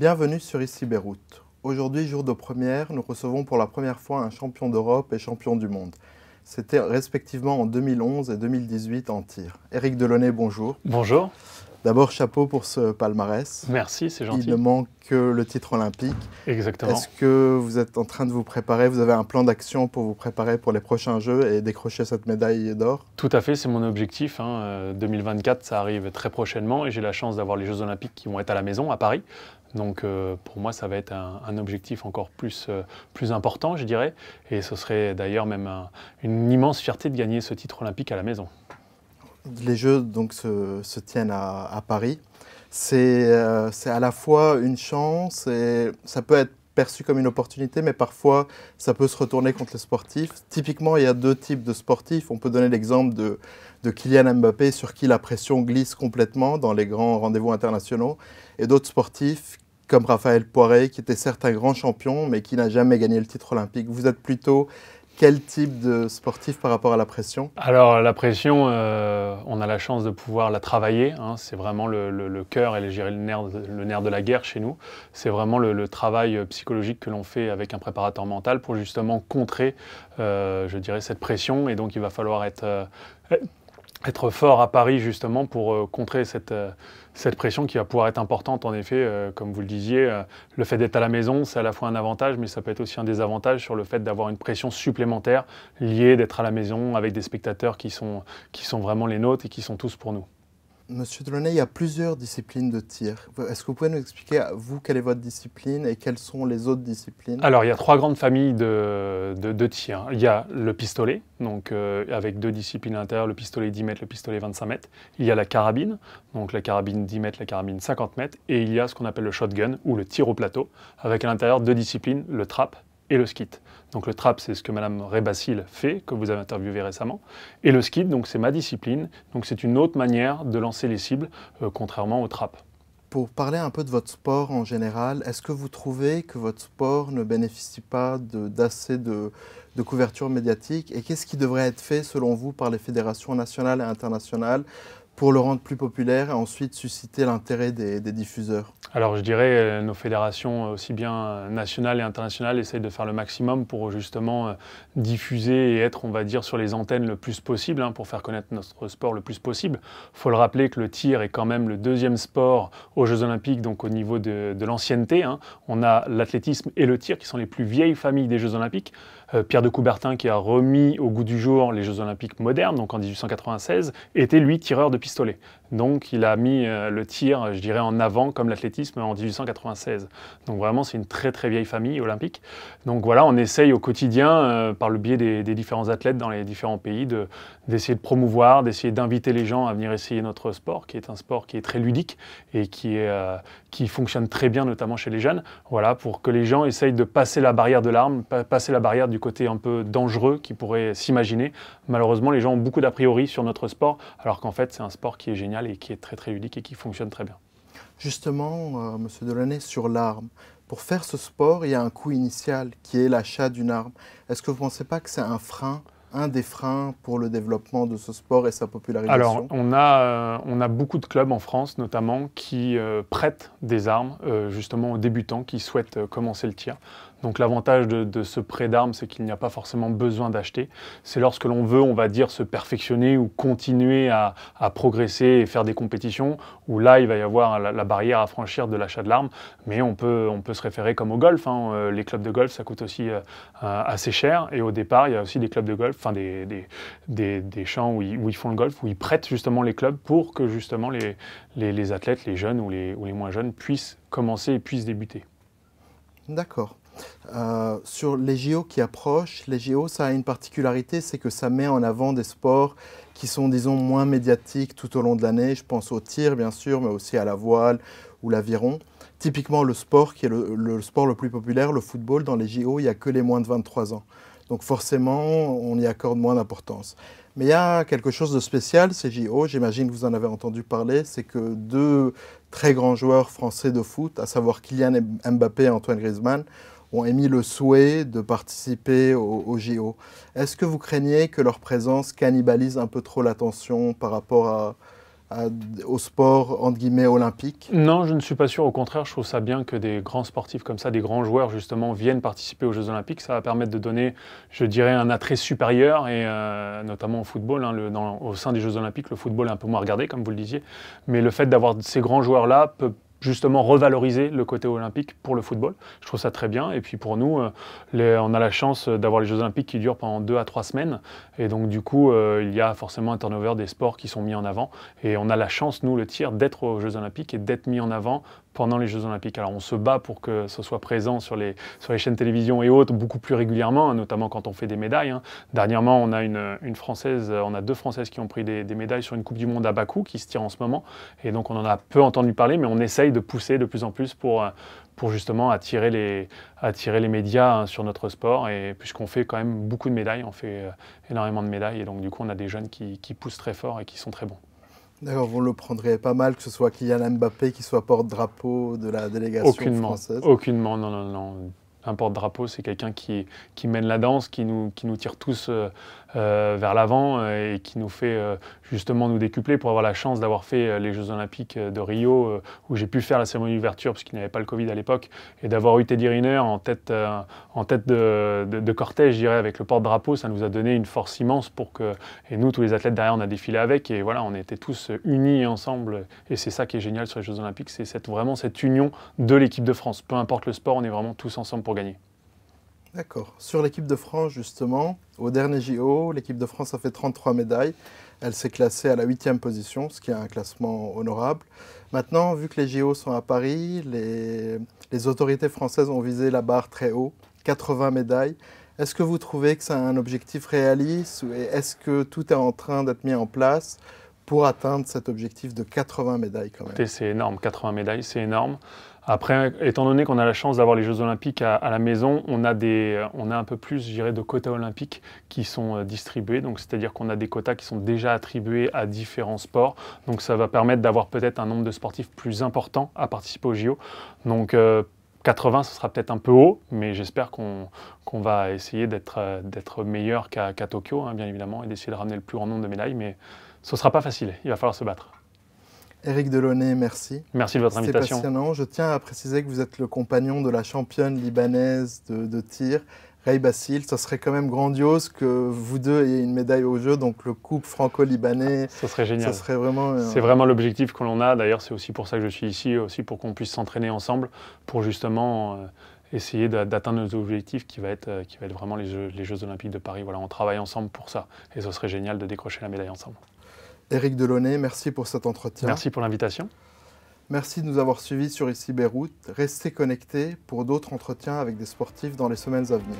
Bienvenue sur Ici Beyrouth. Aujourd'hui, jour de première, nous recevons pour la première fois un champion d'Europe et champion du monde. C'était respectivement en 2011 et 2018 en tir. Eric Delaunay, bonjour. Bonjour. D'abord, chapeau pour ce palmarès. Merci, c'est gentil. Il ne manque que le titre olympique. Exactement. Est-ce que vous êtes en train de vous préparer Vous avez un plan d'action pour vous préparer pour les prochains Jeux et décrocher cette médaille d'or Tout à fait, c'est mon objectif. 2024, hein. euh, ça arrive très prochainement et j'ai la chance d'avoir les Jeux olympiques qui vont être à la maison, à Paris. Donc euh, pour moi, ça va être un, objectif encore plus, euh, plus important, je dirais. Et ce serait d'ailleurs même une immense fierté de gagner ce titre olympique à la maison. Les Jeux donc, se, tiennent à, Paris. Euh, c'est à la fois une chance et ça peut être perçu comme une opportunité, mais parfois ça peut se retourner contre les sportifs. Typiquement, il y a deux types de sportifs. On peut donner l'exemple de, de, Kylian Mbappé, sur qui la pression glisse complètement dans les grands rendez-vous internationaux, et d'autres sportifs comme Raphaël Poiret, qui était certes un grand champion, mais qui n'a jamais gagné le titre olympique. Vous êtes plutôt quel type de sportif par rapport à la pression Alors la pression, euh, on a la chance de pouvoir la travailler. Hein. c'est vraiment le, cœur et le nerf, le nerf, de la guerre chez nous. C'est vraiment le, travail euh, psychologique que l'on fait avec un préparateur mental pour justement contrer, euh, je dirais, cette pression. Et donc il va falloir être être fort à Paris justement pour euh, contrer cette, euh, cette pression qui va pouvoir être importante. En effet, euh, comme vous le disiez, le fait d'être à la maison, c'est à la fois un avantage, mais ça peut être aussi un désavantage sur le fait d'avoir une pression supplémentaire liée d'être à la maison avec des spectateurs qui sont, qui sont vraiment les nôtres et qui sont tous pour nous. Monsieur Delaunay, il y a plusieurs disciplines de tir. Est-ce que vous pouvez nous expliquer, vous, quelle est votre discipline et quelles sont les autres disciplines Alors, il y a trois grandes familles de, de, hein. Il y a le pistolet, donc euh, avec deux disciplines à l'intérieur, le pistolet 10 mètres, le pistolet 25 mètres. Il y a la carabine, donc la carabine 10 mètres, la carabine 50 mètres. Et il y a ce qu'on appelle le shotgun ou le tir au plateau, avec à l'intérieur deux disciplines, le trap et le skit. Donc le trap, c'est ce que Madame Rebassil fait, que vous avez interviewé récemment. Et le skit, donc c'est ma discipline. Donc c'est une autre manière de lancer les cibles, euh, contrairement au trap. Pour parler un peu de votre sport en général, est-ce que vous trouvez que votre sport ne bénéficie pas d'assez de, couverture médiatique Et qu'est-ce qui devrait être fait, selon vous, par les fédérations nationales et internationales pour le rendre plus populaire et ensuite susciter l'intérêt des diffuseurs alors je dirais, euh, nos fédérations, euh, aussi bien euh, nationales et internationales, essayent de faire le maximum pour justement diffuser et être, on va dire, sur les antennes le plus possible, hein, pour faire connaître notre sport le plus possible. Il faut le rappeler que le tir est quand même le deuxième sport aux Jeux Olympiques, donc au niveau de, l'ancienneté. Hein. On a l'athlétisme et le tir qui sont les plus vieilles familles des Jeux Olympiques. Euh, Pierre de Coubertin, qui a remis au goût du jour les Jeux Olympiques modernes, donc en 1896, était lui tireur de pistolet. Donc il a mis euh, le tir, je dirais, en avant comme l'athlétisme en 1896. Donc vraiment, c'est une très très vieille famille olympique. Donc voilà, on essaye au quotidien, euh, par le biais des, différents athlètes dans les différents pays, d'essayer de, promouvoir, d'essayer d'inviter les gens à venir essayer notre sport, qui est un sport qui est très ludique et qui, qui fonctionne très bien, notamment chez les jeunes. Voilà, pour que les gens essayent de passer la barrière de l'arme, passer la barrière du côté un peu dangereux qui pourrait s'imaginer. Malheureusement, les gens ont beaucoup d'a priori sur notre sport, alors qu'en fait, c'est un sport qui est génial et qui est très très ludique et qui fonctionne très bien. Justement, euh, Monsieur Delaney, sur l'arme. Pour faire ce sport, il y a un coût initial qui est l'achat d'une arme. Est-ce que vous ne pensez pas que c'est un frein un des freins pour le développement de ce sport et sa popularisation Alors, on a, euh, on a beaucoup de clubs en France, notamment, qui euh, prêtent des armes euh, justement aux débutants qui souhaitent commencer le tir. Donc l'avantage de, ce prêt d'armes, c'est qu'il n'y a pas forcément besoin d'acheter. C'est lorsque l'on veut, on va dire, se perfectionner ou continuer à, progresser et faire des compétitions, où là, il va y avoir la, barrière à franchir de l'achat de l'arme. Mais on peut, on peut se référer comme au golf. Hein. Les clubs de golf, ça coûte aussi assez cher. Et au départ, il y a aussi des clubs de golf enfin des, des, des, champs où ils, font le golf, où ils prêtent justement les clubs pour que justement les, les, athlètes, les jeunes ou les, moins jeunes puissent commencer et puissent débuter. D'accord. Euh, sur les JO qui approchent, les JO, ça a une particularité, c'est que ça met en avant des sports qui sont, disons, moins médiatiques tout au long de l'année. Je pense au tir, bien sûr, mais aussi à la voile ou l'aviron. Typiquement, le sport qui est le, le, sport le plus populaire, le football, dans les JO, il n'y a que les moins de 23 ans. Donc forcément, on y accorde moins d'importance. Mais il y a quelque chose de spécial, ces JO, j'imagine que vous en avez entendu parler, c'est que deux très grands joueurs français de foot, à savoir Kylian Mbappé et Antoine Griezmann, ont émis le souhait de participer aux JO. Est-ce que vous craignez que leur présence cannibalise un peu trop l'attention par rapport à, au sport, entre guillemets, olympique Non, je ne suis pas sûr. Au contraire, je trouve ça bien que des grands sportifs comme ça, des grands joueurs, justement, viennent participer aux Jeux olympiques. Ça va permettre de donner, je dirais, un attrait supérieur, et euh, notamment au football. Hein, au sein des Jeux olympiques, le football est un peu moins regardé, comme vous le disiez. Mais le fait d'avoir ces grands joueurs-là peut justement revaloriser le côté olympique pour le football. Je trouve ça très bien. Et puis pour nous, euh, on a la chance d'avoir les Jeux olympiques qui durent pendant deux à trois semaines. Et donc du coup, euh, il y a forcément un turnover des sports qui sont mis en avant. Et on a la chance, nous, le tir, d'être aux Jeux olympiques et d'être mis en avant pendant les Jeux Olympiques. Alors on se bat pour que ce soit présent sur les, sur les chaînes télévision et autres beaucoup plus régulièrement, hein, notamment quand on fait des médailles. Hein. Dernièrement, on a, une, Française, euh, on a deux Françaises qui ont pris des, médailles sur une Coupe du Monde à Bakou qui se tire en ce moment. Et donc on en a peu entendu parler, mais on essaye de pousser de plus en plus pour, euh, pour justement attirer les, attirer les médias hein, sur notre sport. Et puisqu'on fait quand même beaucoup de médailles, on fait euh, énormément de médailles. Et donc du coup, on a des jeunes qui poussent très fort et qui sont très bons. D'accord, vous le prendrez pas mal que ce soit Kylian Mbappé qui soit porte-drapeau de la délégation française Aucunement, non, non, non un porte-drapeau, c'est quelqu'un qui, qui, mène la danse, qui nous, qui nous tire tous euh, euh, vers l'avant euh, et qui nous fait justement nous décupler pour avoir la chance d'avoir fait les Jeux Olympiques de Rio où j'ai pu faire la cérémonie d'ouverture parce qu'il n'y avait pas le Covid à l'époque et d'avoir eu Teddy Riner en tête, en tête de, cortège, je dirais, avec le porte-drapeau, ça nous a donné une force immense pour que, et nous, tous les athlètes derrière, on a défilé avec et voilà, on était tous unis ensemble et c'est ça qui est génial sur les Jeux Olympiques, c'est cette, vraiment cette union de l'équipe de France. Peu importe le sport, on est vraiment tous ensemble pour gagner. D'accord. Sur l'équipe de France, justement, au dernier JO, l'équipe de France a fait 33 médailles. Elle s'est classée à la huitième position, ce qui est un classement honorable. Maintenant, vu que les JO sont à Paris, les, les autorités françaises ont visé la barre très haut, 80 médailles. Est-ce que vous trouvez que c'est un objectif réaliste et est-ce que tout est en train d'être mis en place pour atteindre cet objectif de 80 médailles quand même. C'est énorme, 80 médailles, c'est énorme. Après, étant donné qu'on a la chance d'avoir les Jeux Olympiques à, la maison, on a, des, on a un peu plus, je de quotas olympiques qui sont euh, distribués. Donc, c'est-à-dire qu'on a des quotas qui sont déjà attribués à différents sports. Donc, ça va permettre d'avoir peut-être un nombre de sportifs plus important à participer aux JO. Donc, 80, euh, ce sera peut-être un peu haut, mais j'espère qu'on qu'on va essayer d'être euh, meilleur qu'à Tokyo, hein, bien évidemment, et d'essayer de ramener le plus grand nombre de médailles. Mais ce ne sera pas facile, il va falloir se battre. Éric Delaunay, merci. Merci de votre invitation. C'est passionnant. Je tiens à préciser que vous êtes le compagnon de la championne libanaise de, tir, Ray Basile. Ça serait quand même grandiose que vous deux ayez une médaille au jeu, donc le couple franco-libanais. Ce ah, serait génial. serait vraiment. Euh, c'est vraiment l'objectif que l'on a. D'ailleurs, c'est aussi pour ça que je suis ici, aussi pour qu'on puisse s'entraîner ensemble, pour justement. Euh, essayer d'atteindre nos objectifs qui va être, euh, qui va être vraiment les jeux, les jeux Olympiques de Paris. Voilà, on travaille ensemble pour ça et ce serait génial de décrocher la médaille ensemble. Éric Delaunay, merci pour cet entretien. Merci pour l'invitation. Merci de nous avoir suivis sur Ici Beyrouth. Restez connectés pour d'autres entretiens avec des sportifs dans les semaines à venir.